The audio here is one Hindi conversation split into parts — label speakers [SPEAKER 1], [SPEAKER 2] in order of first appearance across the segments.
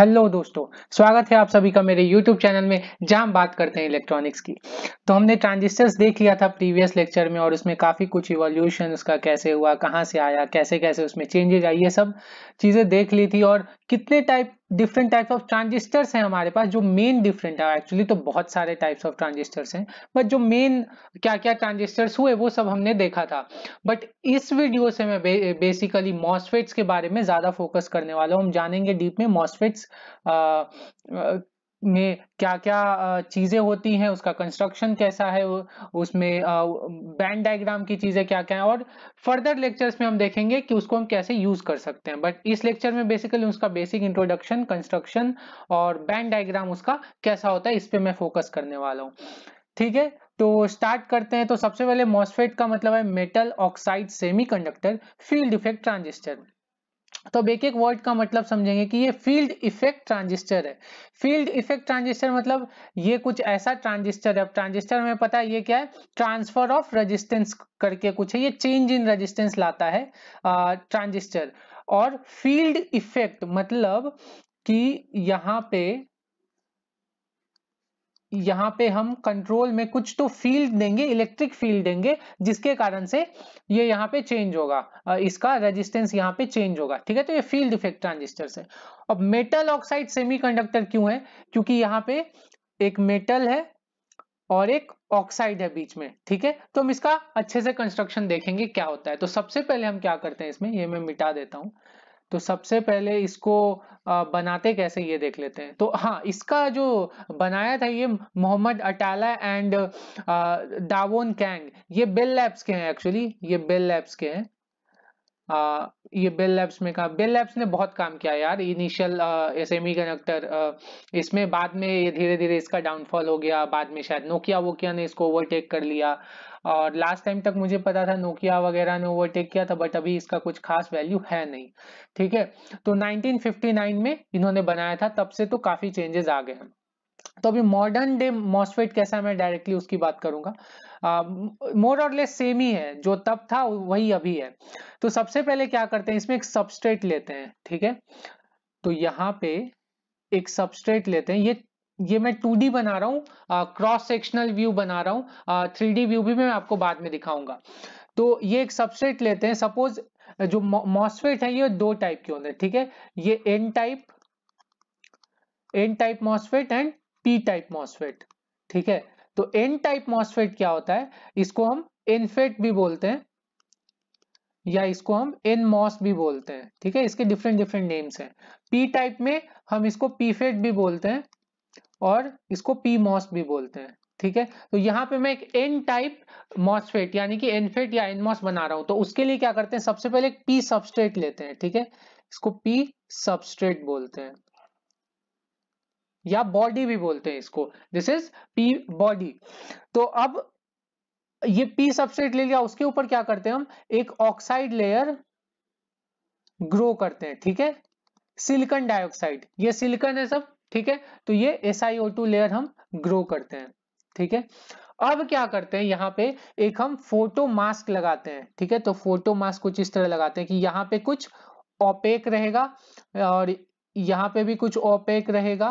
[SPEAKER 1] हेलो दोस्तों स्वागत है आप सभी का मेरे यूट्यूब चैनल में जहां बात करते हैं इलेक्ट्रॉनिक्स की तो हमने ट्रांजिस्टर्स देख लिया था प्रीवियस लेक्चर में और उसमें काफ़ी कुछ इवोल्यूशन उसका कैसे हुआ कहां से आया कैसे कैसे उसमें चेंजेज आई ये सब चीज़ें देख ली थी और कितने type different types of transistors हैं हमारे पास जो मेन डिफरेंट है एक्चुअली तो बहुत सारे टाइप्स ऑफ ट्रांजिस्टर्स हैं बट जो मेन क्या क्या ट्रांजिस्टर्स हुए वो सब हमने देखा था बट इस वीडियो से मैं बे, बेसिकली मॉसफेट्स के बारे में ज़्यादा फोकस करने वाला हूँ हम जानेंगे डीप में मॉसफेट्स में क्या क्या चीज़ें होती हैं उसका कंस्ट्रक्शन कैसा है उसमें बैंड डायग्राम की चीज़ें क्या क्या हैं और फर्दर लेक्चर्स में हम देखेंगे कि उसको हम कैसे यूज़ कर सकते हैं बट इस लेक्चर में बेसिकली उसका बेसिक इंट्रोडक्शन कंस्ट्रक्शन और बैंड डायग्राम उसका कैसा होता है इस पर मैं फोकस करने वाला हूँ ठीक है तो स्टार्ट करते हैं तो सबसे पहले मॉस्फेट का मतलब है metal oxide semiconductor field effect transistor तो अब एक एक वर्ड का मतलब समझेंगे कि ये फील्ड इफेक्ट ट्रांजिस्टर है फील्ड इफेक्ट ट्रांजिस्टर मतलब ये कुछ ऐसा ट्रांजिस्टर है अब ट्रांजिस्टर में पता है ये क्या है ट्रांसफर ऑफ रेजिस्टेंस करके कुछ है ये चेंज इन रेजिस्टेंस लाता है ट्रांजिस्टर और फील्ड इफेक्ट मतलब कि यहाँ पे यहाँ पे हम कंट्रोल में कुछ तो फील्ड देंगे इलेक्ट्रिक फील्ड देंगे जिसके कारण से ये यहाँ पे चेंज होगा इसका रेजिस्टेंस यहाँ पे चेंज होगा ठीक है तो ये फील्ड इफेक्ट ट्रांजिस्टर है अब मेटल ऑक्साइड सेमीकंडक्टर क्यों है क्योंकि यहाँ पे एक मेटल है और एक ऑक्साइड है बीच में ठीक है तो हम इसका अच्छे से कंस्ट्रक्शन देखेंगे क्या होता है तो सबसे पहले हम क्या करते हैं इसमें ये मैं मिटा देता हूँ तो सबसे पहले इसको बनाते कैसे ये देख लेते हैं तो हाँ इसका जो बनाया था ये Mohamed Atalla and Dawon Kahng ये बेल लैब्स के हैं एक्चुअली ये बेल लैब्स के हैं ये बेल लैब्स में काम बेल लैब्स ने बहुत काम किया यार इनिशियल एस एम कनेक्टर इसमें बाद में ये धीरे धीरे इसका डाउनफॉल हो गया बाद में शायद नोकिया वोकिया ने इसको ओवरटेक कर लिया और लास्ट टाइम तक मुझे पता था नोकिया वगैरह ने ओवरटेक किया था बट अभी इसका कुछ खास वैल्यू है नहीं ठीक है तो 1959 में इन्होंने बनाया था तब से तो काफी चेंजेस आ गए हैं तो अभी मॉडर्न डे मॉस्फेट कैसा है मैं डायरेक्टली उसकी बात करूंगा मोर और लेस सेम ही है जो तब था वही अभी है तो सबसे पहले क्या करते हैं इसमें एक सबस्ट्रेट लेते हैं ठीक है तो यहाँ पे एक सबस्ट्रेट लेते हैं ये ये मैं 2D बना रहा हूँ क्रॉस सेक्शनल व्यू बना रहा हूँ थ्री डी व्यू भी मैं आपको बाद में दिखाऊंगा तो ये एक सबस्ट्रेट लेते हैं सपोज जो मॉसफेट है ये दो टाइप के होते हैं ठीक है ये N type N type MOSFET and P type MOSFET ठीक है तो एन टाइप मॉस्फेट क्या होता है इसको हम एनफेट भी बोलते हैं या इसको हम एन मॉस भी बोलते हैं ठीक है इसके डिफरेंट डिफरेंट नेम्स हैं पी टाइप में हम इसको पीफेट भी बोलते हैं और इसको पी मॉस भी बोलते हैं ठीक है तो यहाँ पे मैं एक एन टाइप मॉसफेट यानी कि एनफेट या एनमॉस बना रहा हूं तो उसके लिए क्या करते हैं सबसे पहले एक पी सबस्ट्रेट लेते हैं ठीक है इसको पी सबस्ट्रेट बोलते हैं या बॉडी भी बोलते हैं इसको दिस इज पी बॉडी तो अब ये पी सबस्ट्रेट ले लिया उसके ऊपर क्या करते हैं हम एक ऑक्साइड लेयर ग्रो करते हैं ठीक है सिलिकन डाइऑक्साइड ये सिलिकन है सब ठीक है तो ये एस आई ओ लेयर हम ग्रो करते हैं ठीक है अब क्या करते हैं यहाँ पे एक हम फोटो मास्क लगाते हैं ठीक है तो फोटो मास्क कुछ इस तरह लगाते हैं कि यहाँ पे कुछ ओपेक रहेगा और यहाँ पे भी कुछ ओपेक रहेगा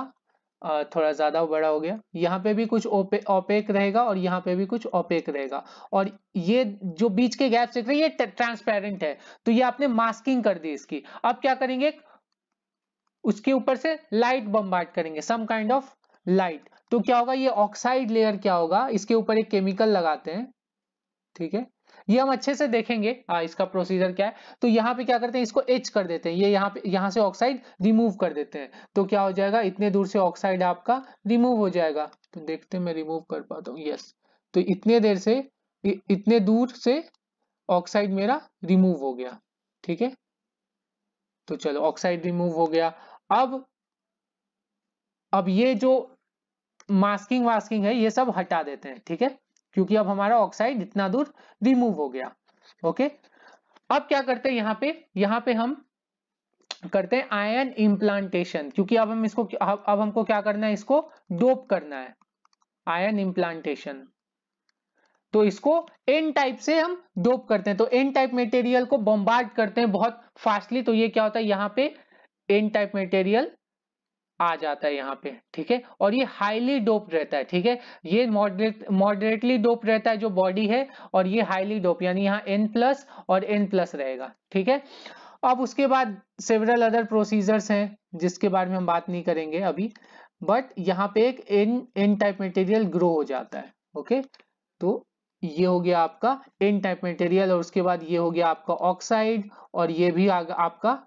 [SPEAKER 1] थोड़ा ज़्यादा बड़ा हो गया यहाँ पे भी कुछ ओपेक रहेगा और यहाँ पे भी कुछ ओपेक रहेगा और ये जो बीच के गैप दिख रहे हैं ये ट्रांसपेरेंट है तो ये आपने मास्किंग कर दी इसकी अब क्या करेंगे उसके ऊपर से लाइट बम्बार्ट करेंगे सम काइंड ऑफ लाइट तो क्या होगा ये ऑक्साइड लेयर क्या होगा इसके ऊपर एक केमिकल लगाते हैं ठीक है ये हम अच्छे से देखेंगे आ, इसका प्रोसीजर क्या है तो यहाँ पे क्या करते हैं इसको एच कर देते हैं ये यहाँ पे यहाँ से ऑक्साइड रिमूव कर देते हैं तो क्या हो जाएगा इतने दूर से ऑक्साइड आपका रिमूव हो जाएगा तो देखते हैं मैं रिमूव कर पाता हूँ यस तो इतने देर से इतने दूर से ऑक्साइड मेरा रिमूव हो गया ठीक है तो चलो ऑक्साइड रिमूव हो गया अब अब ये जो मास्किंग वास्किंग है ये सब हटा देते हैं ठीक है क्योंकि अब हमारा ऑक्साइड इतना दूर रिमूव हो गया ओके अब क्या करते हैं यहाँ पे यहाँ पे हम करते हैं आयन इम्प्लांटेशन क्योंकि अब हम इसको अब हमको क्या करना है इसको डोप करना है आयन इम्प्लांटेशन तो इसको एन टाइप से हम डोप करते हैं तो एन टाइप मटेरियल को बॉम्बार्ड करते हैं बहुत फास्टली तो ये क्या होता है यहाँ पे एन टाइप मटेरियल आ जाता है यहाँ पे ठीक है और ये हाईली डोप रहता है ठीक है ये मॉडरेटली डोप रहता है जो बॉडी है और ये हाईली डोप यानी यहाँ एन प्लस और एन प्लस रहेगा ठीक है अब उसके बाद सेवरल अदर प्रोसीजर्स हैं जिसके बारे में हम बात नहीं करेंगे अभी बट यहाँ पे एक N N type material grow हो जाता है ओके तो ये हो गया आपका एन टाइप मटेरियल और उसके बाद ये हो गया आपका ऑक्साइड और ये भी आ, आपका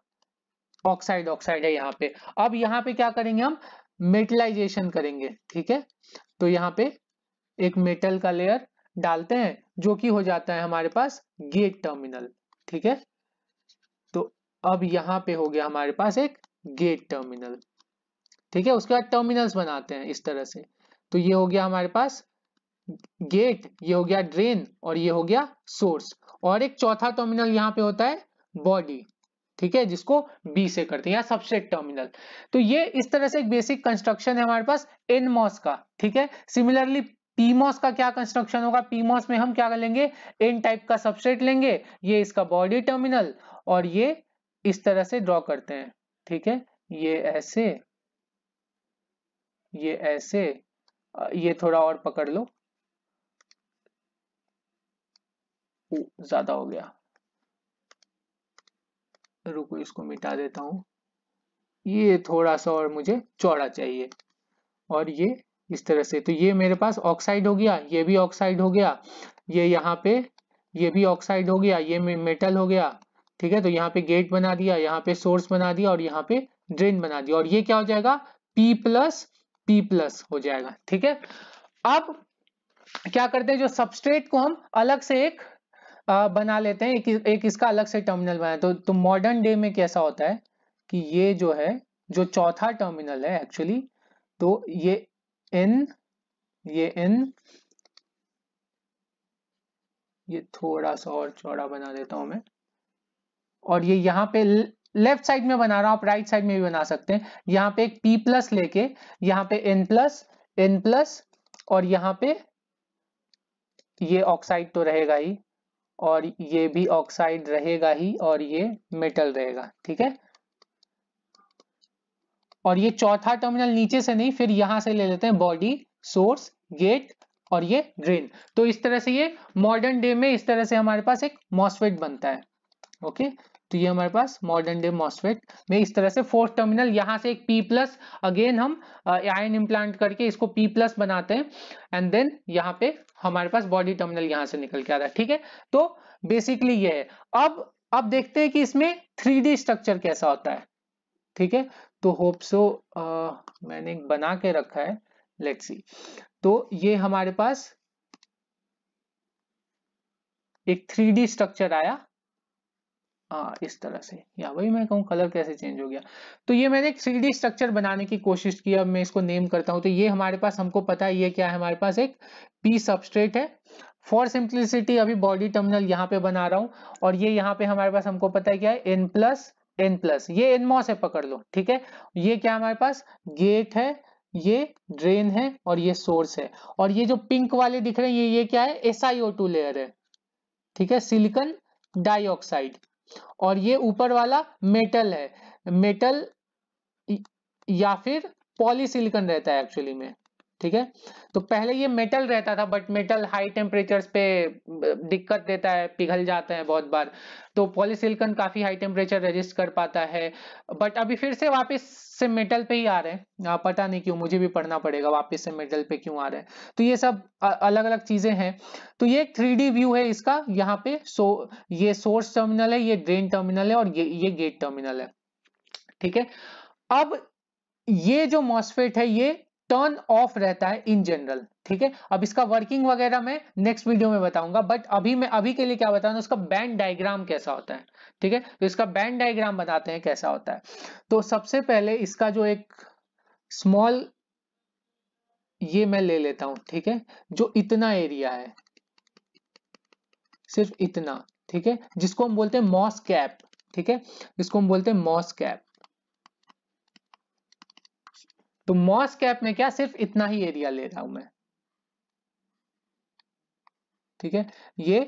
[SPEAKER 1] ऑक्साइड ऑक्साइड है यहाँ पे अब यहाँ पे क्या करेंगे हम मेटलाइजेशन करेंगे ठीक है तो यहाँ पे एक मेटल का लेयर डालते हैं जो कि हो जाता है हमारे पास गेट टर्मिनल ठीक है तो अब यहाँ पे हो गया हमारे पास एक गेट टर्मिनल ठीक है उसके बाद टर्मिनल्स बनाते हैं इस तरह से तो ये हो गया हमारे पास गेट ये हो गया ड्रेन और ये हो गया सोर्स और एक चौथा टर्मिनल यहाँ पे होता है बॉडी ठीक है जिसको बी से करते हैं या सबसे टर्मिनल तो ये इस तरह से एक बेसिक कंस्ट्रक्शन है हमारे पास एनमॉस का ठीक है सिमिलरली पीमॉस का क्या कंस्ट्रक्शन होगा पीमॉस में हम क्या कर लेंगे एन टाइप का सबसेट लेंगे ये इसका बॉडी टर्मिनल और ये इस तरह से ड्रॉ करते हैं ठीक है ये ऐसे ये ऐसे ये थोड़ा और पकड़ लो ज्यादा हो गया रुको इसको मिटा देता हूँ ये थोड़ा सा और मुझे चौड़ा चाहिए और ये इस तरह से तो ये मेरे पास ऑक्साइड हो गया ये भी ऑक्साइड हो गया ये यहाँ पे ये भी ऑक्साइड हो गया ये मेटल हो गया ठीक है तो यहाँ पे गेट बना दिया यहाँ पे सोर्स बना दिया और यहाँ पे ड्रेन बना दिया और ये क्या हो जाएगा पी प्लस पी प्लस हो जाएगा ठीक है अब क्या करते हैं जो सबस्ट्रेट को हम अलग से एक बना लेते हैं एक एक इसका अलग से टर्मिनल बना तो तो मॉडर्न डे में कैसा होता है कि ये जो है जो चौथा टर्मिनल है एक्चुअली तो ये एन ये एन ये थोड़ा सा और चौड़ा बना देता हूं मैं और ये यहाँ पे लेफ्ट साइड में बना रहा हूं आप राइट साइड में भी बना सकते हैं यहाँ पे एक पी प्लस लेके यहाँ पे एन प्लस एन प्लस और यहाँ पे ये ऑक्साइड तो रहेगा ही और ये भी ऑक्साइड रहेगा ही और ये मेटल रहेगा ठीक है और ये चौथा टर्मिनल नीचे से नहीं फिर यहां से ले लेते हैं बॉडी सोर्स गेट और ये ड्रेन तो इस तरह से ये मॉडर्न डे में इस तरह से हमारे पास एक मॉस्फेट बनता है ओके तो ये हमारे पास मॉडर्न डे मॉस्फेट में इस तरह से फोर्थ टर्मिनल यहाँ से एक पी प्लस अगेन हम आयन इम्प्लांट करके इसको पी प्लस बनाते हैं एंड देन यहाँ पे हमारे पास बॉडी टर्मिनल यहाँ से निकल के आ रहा है ठीक है तो बेसिकली ये है अब अब देखते हैं कि इसमें थ्री स्ट्रक्चर कैसा होता है ठीक है तो होप सो so, मैंने बना के रखा है लेट्स सी तो ये हमारे पास एक थ्री स्ट्रक्चर आया आ, इस तरह से या वही मैं कहूँ कलर कैसे चेंज हो गया तो ये मैंने एक थ्री स्ट्रक्चर बनाने की कोशिश की अब मैं इसको नेम करता हूँ तो ये हमारे पास हमको पता है ये क्या है हमारे पास एक पी सबस्ट्रेट है फॉर सिंप्लिसिटी अभी बॉडी टर्मिनल यहाँ पे बना रहा हूँ और ये यहाँ पे हमारे पास हमको पता है क्या है एन प्लस एन प्लस ये एनमॉस है पकड़ लो ठीक है ये क्या हमारे पास गेट है ये ड्रेन है और ये सोर्स है और ये जो पिंक वाले दिख रहे हैं ये ये क्या है एस लेयर है ठीक है सिलिकन डाइऑक्साइड और ये ऊपर वाला मेटल है मेटल या फिर पॉलीसिलिकन रहता है एक्चुअली में ठीक है तो पहले ये मेटल रहता था बट मेटल हाई टेम्परेचर्स पे दिक्कत देता है पिघल जाता है बहुत बार तो पॉलीसिलिकॉन काफी हाई टेम्परेचर रेजिस्ट कर पाता है बट अभी फिर से वापस से मेटल पे ही आ रहे हैं पता नहीं क्यों मुझे भी पढ़ना पड़ेगा वापस से मेटल पे क्यों आ रहे हैं तो ये सब अलग अलग चीजें हैं तो ये एक थ्री व्यू है इसका यहाँ पे सो ये सोर्स टर्मिनल है ये ड्रेन टर्मिनल है और ये ये गेट टर्मिनल है ठीक है अब ये जो मॉस्फेट है ये टर्न ऑफ रहता है इन जनरल ठीक है अब इसका वर्किंग वगैरह मैं नेक्स्ट वीडियो में बताऊंगा बट अभी मैं अभी के लिए क्या बता उसका बैंड डायग्राम कैसा होता है ठीक है तो इसका बैंड डायग्राम बताते हैं कैसा होता है तो सबसे पहले इसका जो एक स्मॉल ये मैं ले लेता हूं ठीक है जो इतना एरिया है सिर्फ इतना ठीक है जिसको हम बोलते हैं मॉस कैप ठीक है जिसको हम बोलते हैं मॉस कैप तो मॉस कैप में क्या सिर्फ इतना ही एरिया ले रहा हूं मैं ठीक है ये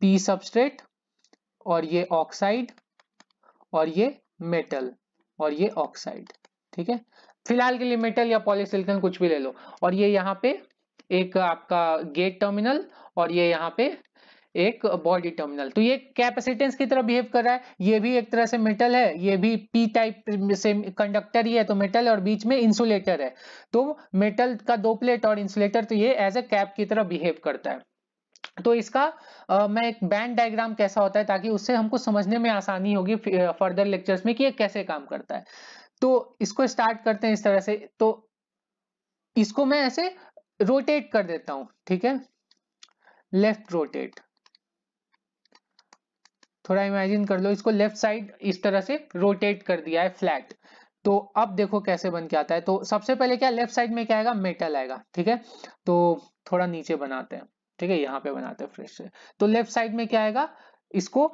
[SPEAKER 1] पी सबस्ट्रेट और ये ऑक्साइड और ये मेटल और ये ऑक्साइड ठीक है फिलहाल के लिए मेटल या पॉलीसिलिकॉन कुछ भी ले लो और ये यहां पे एक आपका गेट टर्मिनल और ये यहां पे एक बॉडी टर्मिनल तो ये कैपेसिटेंस की तरह बिहेव कर रहा है ये भी एक तरह से मेटल है ये भी पी टाइप से कंडक्टर ही है तो मेटल और बीच में इंसुलेटर है तो मेटल का दो प्लेट और इंसुलेटर तो ये एज ए कैप की तरह बिहेव करता है तो इसका आ, मैं एक बैंड डायग्राम कैसा होता है ताकि उससे हमको समझने में आसानी होगी फर्दर लेक्चर्स में कि ये कैसे काम करता है तो इसको स्टार्ट करते हैं इस तरह से तो इसको मैं ऐसे रोटेट कर देता हूं ठीक है लेफ्ट रोटेट थोड़ा इमेजिन कर लो इसको लेफ्ट साइड इस तरह से रोटेट कर दिया है फ्लैट तो अब देखो कैसे बन के आता है तो सबसे पहले क्या लेफ्ट साइड में क्या आएगा मेटल आएगा ठीक है तो थोड़ा नीचे बनाते हैं ठीक है यहाँ पे बनाते हैं फ्रेश से तो लेफ्ट साइड में क्या आएगा इसको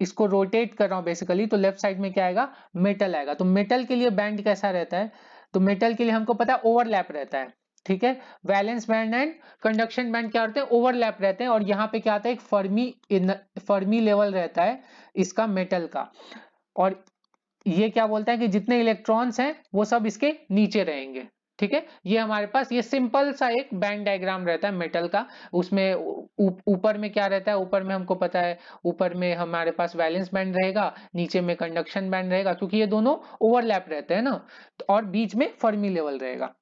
[SPEAKER 1] इसको रोटेट कर रहा हूं बेसिकली तो लेफ्ट साइड में क्या आएगा मेटल आएगा तो मेटल के लिए बैंड कैसा रहता है तो मेटल के लिए हमको पता है ओवरलैप रहता है ठीक है valence band and conduction band क्या होते हैं ओवरलैप रहते हैं और यहाँ पे क्या आता है एक फर्मी फर्मी लेवल रहता है इसका मेटल का और ये क्या बोलता है कि जितने इलेक्ट्रॉन्स हैं वो सब इसके नीचे रहेंगे ठीक है ये हमारे पास ये सिंपल सा एक बैंड डायग्राम रहता है मेटल का उसमें ऊपर में क्या रहता है ऊपर में हमको पता है ऊपर में हमारे पास वैलेंस बैंड रहेगा नीचे में कंडक्शन बैंड रहेगा क्योंकि ये दोनों ओवरलैप रहते हैं ना और बीच में फर्मी लेवल रहेगा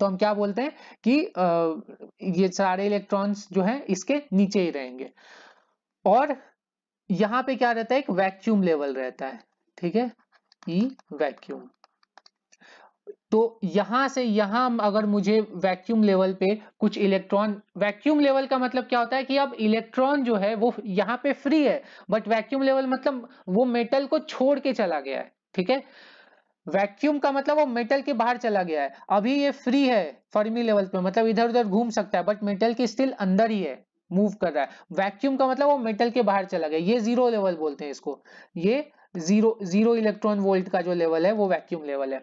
[SPEAKER 1] तो हम क्या बोलते हैं कि आ, ये सारे इलेक्ट्रॉन्स जो है इसके नीचे ही रहेंगे और यहां पे क्या रहता है एक वैक्यूम लेवल रहता है ठीक है ई e वैक्यूम तो यहां से यहां अगर मुझे वैक्यूम लेवल पे कुछ इलेक्ट्रॉन वैक्यूम लेवल का मतलब क्या होता है कि अब इलेक्ट्रॉन जो है वो यहां पे फ्री है बट वैक्यूम लेवल मतलब वो मेटल को छोड़ के चला गया है ठीक है वैक्यूम का मतलब वो मेटल के बाहर चला गया है अभी ये फ्री है फर्मी लेवल पे मतलब इधर उधर घूम सकता है बट मेटल की स्टिल अंदर ही है मूव कर रहा है वैक्यूम का मतलब वो मेटल के बाहर चला गया ये जीरो लेवल बोलते हैं इसको ये जीरो जीरो इलेक्ट्रॉन वोल्ट का जो लेवल है वो वैक्यूम लेवल है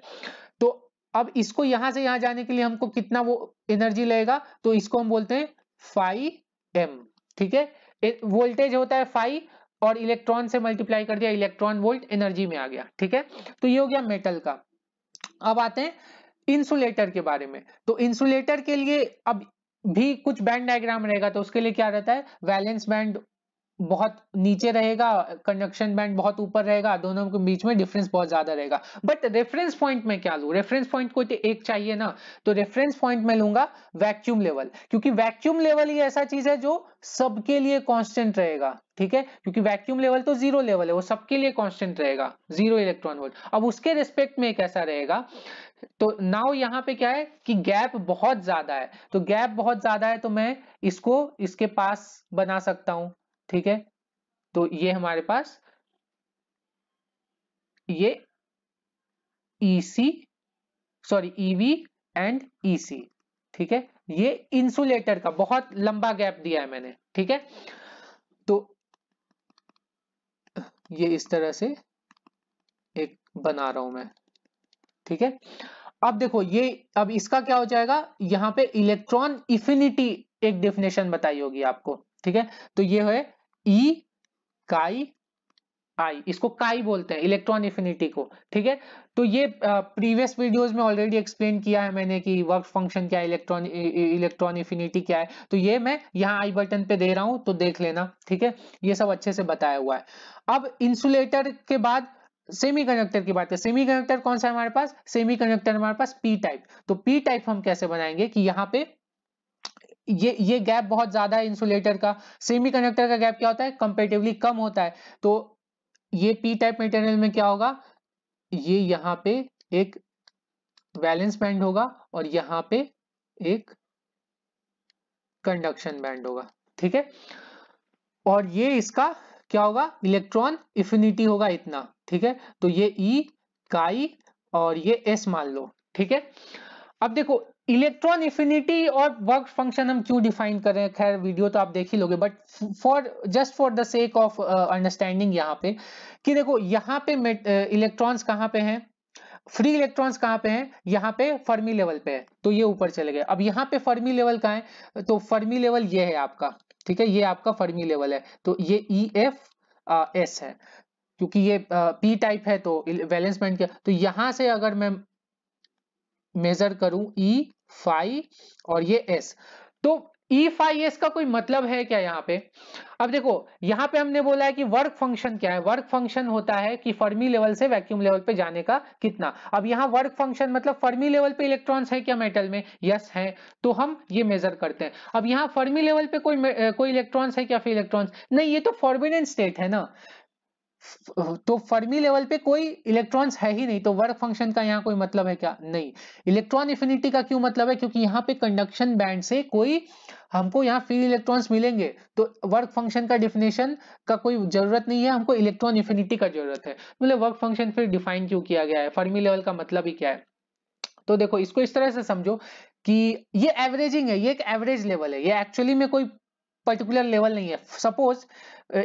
[SPEAKER 1] तो अब इसको यहां से यहां जाने के लिए हमको कितना वो एनर्जी लेगा तो इसको हम बोलते हैं फाइव एम ठीक है वोल्टेज होता है फाइव और इलेक्ट्रॉन से मल्टीप्लाई कर दिया इलेक्ट्रॉन वोल्ट एनर्जी में आ गया ठीक है तो ये हो गया मेटल का अब आते हैं इंसुलेटर के बारे में तो इंसुलेटर के लिए अब भी कुछ बैंड डायग्राम रहेगा तो उसके लिए क्या रहता है वैलेंस बैंड बहुत नीचे रहेगा कंडक्शन बैंड बहुत ऊपर रहेगा दोनों के बीच में डिफरेंस बहुत ज्यादा रहेगा बट रेफरेंस पॉइंट में क्या लू रेफरेंस पॉइंट को तो एक चाहिए ना तो रेफरेंस पॉइंट में लूंगा वैक्यूम लेवल क्योंकि वैक्यूम लेवल ही ऐसा चीज है जो सबके लिए कॉन्स्टेंट रहेगा ठीक है क्योंकि वैक्यूम लेवल तो जीरो लेवल है वो सबके लिए कांस्टेंट रहेगा जीरो इलेक्ट्रॉन वोल्ट अब उसके रिस्पेक्ट में कैसा रहेगा तो नाउ यहां पे क्या है कि गैप बहुत ज्यादा है तो गैप बहुत ज्यादा है तो मैं इसको इसके पास बना सकता हूं ठीक है तो ये हमारे पास ये EC sorry EV and EC ठीक है ये इंसुलेटर का बहुत लंबा गैप दिया है मैंने ठीक है ये इस तरह से एक बना रहा हूं मैं ठीक है अब देखो ये अब इसका क्या हो जाएगा यहां पे इलेक्ट्रॉन इफिनिटी एक डेफिनेशन बताई होगी आपको ठीक है तो ये है ई e, काई आई इसको काई बोलते हैं इलेक्ट्रॉन इफिनिटी को ठीक है तो ये प्रीवियस वीडियोस में ऑलरेडी एक्सप्लेन किया है मैंने कि वर्क फंक्शन क्या है इलेक्ट्रॉन इलेक्ट्रॉन इफिनिटी क्या है तो ये मैं यहाँ आई बटन पे दे रहा हूं तो देख लेना ठीक है ये सब अच्छे से बताया हुआ है अब इंसुलेटर के बाद सेमीकंडक्टर की बात है सेमीकंडक्टर कौन सा हमारे पास सेमीकंडक्टर हमारे पास पी टाइप तो पी टाइप हम कैसे बनाएंगे कि यहाँ पे ये ये गैप बहुत ज्यादा है इंसुलेटर का सेमीकंडक्टर का गैप क्या होता है कंपेटिवली कम होता है तो ये पी टाइप मटेरियल में क्या होगा ये यहाँ पे एक वैलेंस बैंड होगा और यहाँ पे एक कंडक्शन बैंड होगा ठीक है और ये इसका क्या होगा इलेक्ट्रॉन इफिनिटी होगा इतना ठीक है तो ये ई e, काई और ये एस मान लो ठीक है अब देखो इलेक्ट्रॉन इफिनिटी और वर्क फंक्शन हम क्यों डिफाइन कर रहे हैं खैर वीडियो तो आप देख ही लोगे but for just for the sake of understanding यहाँ पे कि देखो यहाँ पे इलेक्ट्रॉन्स uh, कहाँ पे हैं फ्री इलेक्ट्रॉन्स कहाँ पे हैं यहाँ पे फर्मी लेवल पे है तो ये ऊपर चले गए अब यहाँ पे फर्मी लेवल कहाँ है तो फर्मी लेवल ये है आपका ठीक है ये आपका फर्मी लेवल है तो ये ई एफ एस है क्योंकि ये पी uh, टाइप है तो वैलेंस बैंड के तो यहाँ से अगर मैं मेजर करूं ई e, फाई और ये एस तो ई फाई एस का कोई मतलब है क्या यहाँ पे अब देखो यहाँ पे हमने बोला है कि वर्क फंक्शन क्या है वर्क फंक्शन होता है कि फर्मी लेवल से वैक्यूम लेवल पे जाने का कितना अब यहाँ वर्क फंक्शन मतलब फर्मी लेवल पे इलेक्ट्रॉन्स है क्या मेटल में यस है तो हम ये मेजर करते हैं अब यहाँ फर्मी लेवल पे कोई कोई इलेक्ट्रॉन्स है क्या फिर इलेक्ट्रॉन्स नहीं ये तो फॉर्बिडेंट स्टेट है ना तो फर्मी लेवल पे कोई इलेक्ट्रॉन्स है ही नहीं तो वर्क फंक्शन का यहाँ कोई मतलब है क्या नहीं इलेक्ट्रॉन इफिनिटी का क्यों मतलब है क्योंकि यहाँ पे कंडक्शन बैंड से कोई हमको यहाँ फ्री इलेक्ट्रॉन्स मिलेंगे तो वर्क फंक्शन का डिफिनेशन का कोई जरूरत नहीं है हमको इलेक्ट्रॉन इफिनिटी का जरूरत है मतलब वर्क फंक्शन फिर डिफाइन क्यों किया गया है फर्मी लेवल का मतलब ही क्या है तो देखो इसको इस तरह से समझो कि ये एवरेजिंग है ये एक एवरेज लेवल है ये एक्चुअली में कोई पर्टिकुलर लेवल नहीं है सपोज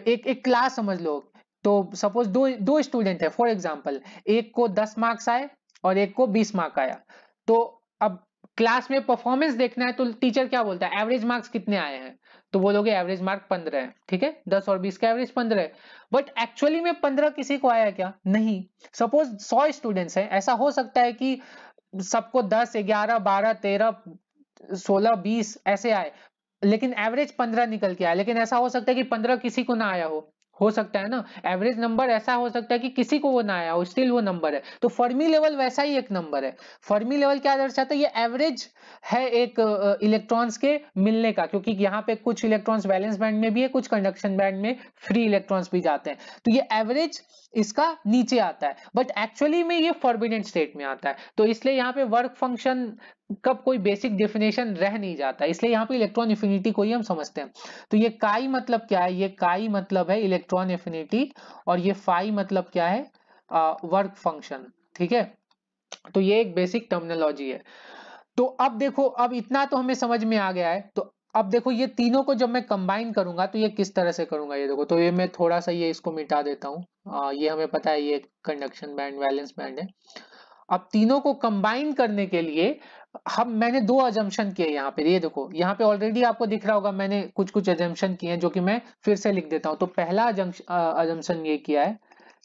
[SPEAKER 1] एक एक क्लास समझ लो तो सपोज दो दो स्टूडेंट है फॉर एग्जाम्पल एक को दस मार्क्स आए और एक को बीस मार्क आया तो अब क्लास में परफॉर्मेंस देखना है तो टीचर क्या बोलता है एवरेज मार्क्स कितने आए हैं तो बोलोगे एवरेज मार्क पंद्रह है ठीक है दस और बीस का एवरेज पंद्रह है बट एक्चुअली में पंद्रह किसी को आया क्या नहीं सपोज सौ स्टूडेंट्स हैं ऐसा हो सकता है कि सबको दस ग्यारह बारह तेरह सोलह बीस ऐसे आए लेकिन एवरेज पंद्रह निकल के आया लेकिन ऐसा हो सकता है कि पंद्रह किसी को ना आया हो हो सकता है ना एवरेज नंबर ऐसा हो सकता है कि किसी को वो ना आया हो स्टिल वो नंबर है तो फर्मी लेवल वैसा ही एक नंबर है फर्मी लेवल क्या दर्शाता है ये एवरेज है एक इलेक्ट्रॉन्स के मिलने का क्योंकि यहाँ पे कुछ इलेक्ट्रॉन्स बैलेंस बैंड में भी है कुछ कंडक्शन बैंड में फ्री इलेक्ट्रॉन्स भी जाते हैं तो ये एवरेज इसका नीचे आता है बट एक्चुअली में ये फॉर्बिडेंट स्टेट में आता है तो इसलिए यहाँ पे वर्क फंक्शन कब कोई बेसिक डेफिनेशन रह नहीं जाता इसलिए यहाँ पे इलेक्ट्रॉन इफिनिटी को ही हम समझते हैं तो ये काई मतलब क्या है ये काई मतलब है इलेक्ट्रॉन इफिनिटी और ये फाई मतलब क्या है वर्क फंक्शन ठीक है तो ये एक बेसिक टर्मिनोलॉजी है तो अब देखो अब इतना तो हमें समझ में आ गया है तो अब देखो ये तीनों को जब मैं कंबाइन करूंगा तो ये किस तरह से करूंगा ये देखो तो ये मैं थोड़ा सा ये इसको मिटा देता हूँ ये हमें पता है ये कंडक्शन बैंड वैलेंस बैंड है अब तीनों को कंबाइन करने के लिए हम मैंने दो अजम्पन किए यहाँ पर ये देखो यहाँ पे ऑलरेडी आपको दिख रहा होगा मैंने कुछ कुछ अजम्पन किए हैं जो कि मैं फिर से लिख देता हूँ तो पहला अजम्पन ये किया है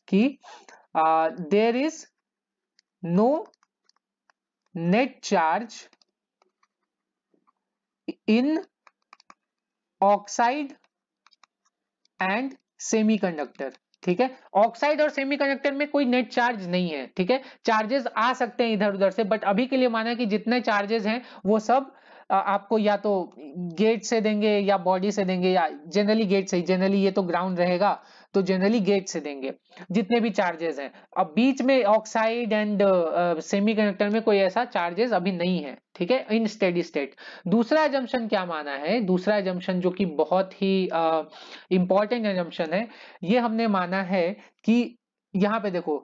[SPEAKER 1] कि there is no net charge in oxide and semiconductor ठीक है ऑक्साइड और सेमीकंडक्टर में कोई नेट चार्ज नहीं है ठीक है चार्जेस आ सकते हैं इधर उधर से बट अभी के लिए माना कि जितने चार्जेस हैं वो सब आपको या तो गेट से देंगे या बॉडी से देंगे या जनरली गेट से जनरली ये तो ग्राउंड रहेगा तो जनरली गेट से देंगे जितने भी चार्जेस हैं अब बीच में ऑक्साइड एंड सेमीकंडक्टर में कोई ऐसा चार्जेस अभी नहीं है ठीक है इन स्टेडी स्टेट दूसरा एजम्पन क्या माना है दूसरा एजम्पन जो कि बहुत ही इंपॉर्टेंट uh, एजम्पन है ये हमने माना है कि यहाँ पे देखो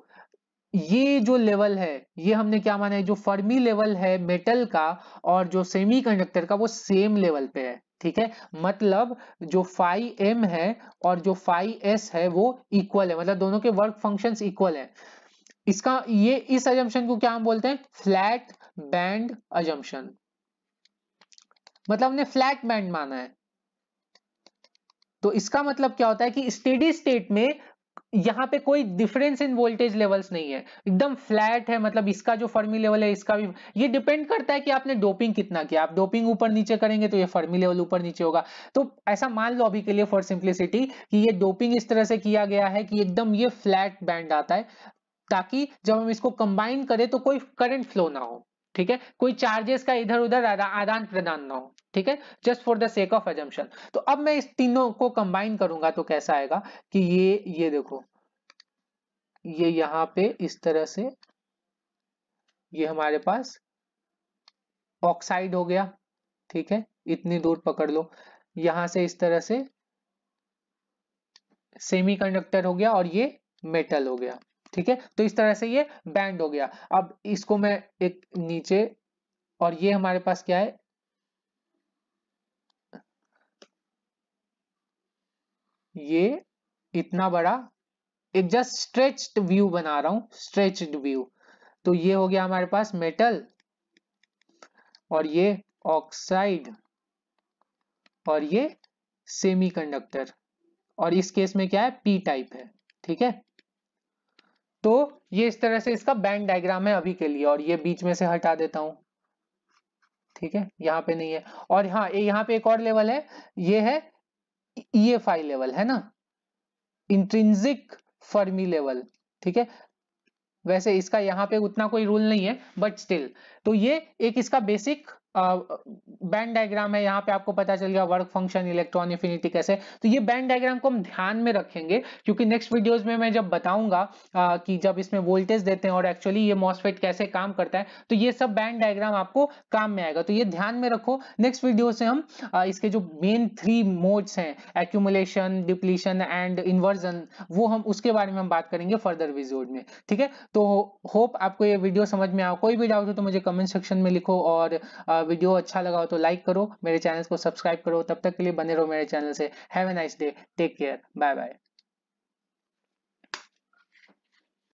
[SPEAKER 1] ये जो लेवल है ये हमने क्या माना है जो फर्मी लेवल है मेटल का और जो सेमीकंडक्टर का वो सेम लेवल पे है ठीक है मतलब जो फाइव एम है और जो फाइव एस है वो इक्वल है मतलब दोनों के वर्क फंक्शंस इक्वल है इसका ये इस अजम्पन को क्या हम बोलते हैं फ्लैट बैंड अजम्पन मतलब हमने फ्लैट बैंड माना है तो इसका मतलब क्या होता है कि स्टेडी स्टेट में यहाँ पे कोई डिफरेंस इन वोल्टेज लेवल्स नहीं है एकदम फ्लैट है मतलब इसका जो फर्मी लेवल है इसका भी ये डिपेंड करता है कि आपने डोपिंग कितना किया आप डोपिंग ऊपर नीचे करेंगे तो ये फर्मी लेवल ऊपर नीचे होगा तो ऐसा मान लो अभी के लिए फॉर सिंप्लिसिटी कि ये डोपिंग इस तरह से किया गया है कि एकदम ये फ्लैट बैंड आता है ताकि जब हम इसको कंबाइन करें तो कोई करंट फ्लो ना हो ठीक है कोई चार्जेस का इधर उधर आदान प्रदान ना हो ठीक है just for the sake of assumption तो अब मैं इस तीनों को कंबाइन करूंगा तो कैसा आएगा कि ये ये देखो ये यहां पे इस तरह से ये हमारे पास ऑक्साइड हो गया ठीक है इतनी दूर पकड़ लो यहां से इस तरह से सेमीकंडक्टर हो गया और ये मेटल हो गया ठीक है तो इस तरह से ये बैंड हो गया अब इसको मैं एक नीचे और ये हमारे पास क्या है ये इतना बड़ा एक जस्ट स्ट्रेच्ड व्यू बना रहा हूं स्ट्रेच्ड व्यू तो ये हो गया हमारे पास मेटल और ये ऑक्साइड और ये सेमीकंडक्टर और इस केस में क्या है पी टाइप है ठीक है तो ये इस तरह से इसका बैंड डायग्राम है अभी के लिए और ये बीच में से हटा देता हूं ठीक है यहां पे नहीं है और हाँ यहाँ पे एक और लेवल है ये है ई e लेवल है ना इंट्रिंसिक फर्मी लेवल ठीक है वैसे इसका यहाँ पे उतना कोई रूल नहीं है बट स्टिल तो ये एक इसका बेसिक बैंड डायग्राम है यहाँ पे आपको पता चल गया वर्क फंक्शन इलेक्ट्रॉन इफिनिटी कैसे तो ये बैंड डायग्राम को हम ध्यान में रखेंगे क्योंकि नेक्स्ट वीडियोस में मैं जब बताऊंगा कि जब इसमें वोल्टेज देते हैं और एक्चुअली ये मॉसफेट कैसे काम करता है तो ये सब बैंड डायग्राम आपको काम में आएगा तो ये ध्यान में रखो नेक्स्ट वीडियो से हम इसके जो मेन थ्री मोड्स हैं एक्यूमुलेशन डिप्लीशन एंड इन्वर्जन वो हम उसके बारे में हम बात करेंगे फर्दर विजोड में ठीक है तो होप आपको ये वीडियो समझ में आओ कोई भी डाउट हो तो मुझे कमेंट सेक्शन में लिखो और वीडियो अच्छा लगा हो तो लाइक करो मेरे चैनल को सब्सक्राइब करो तब तक के लिए बने रहो मेरे चैनल से have a nice day take care bye bye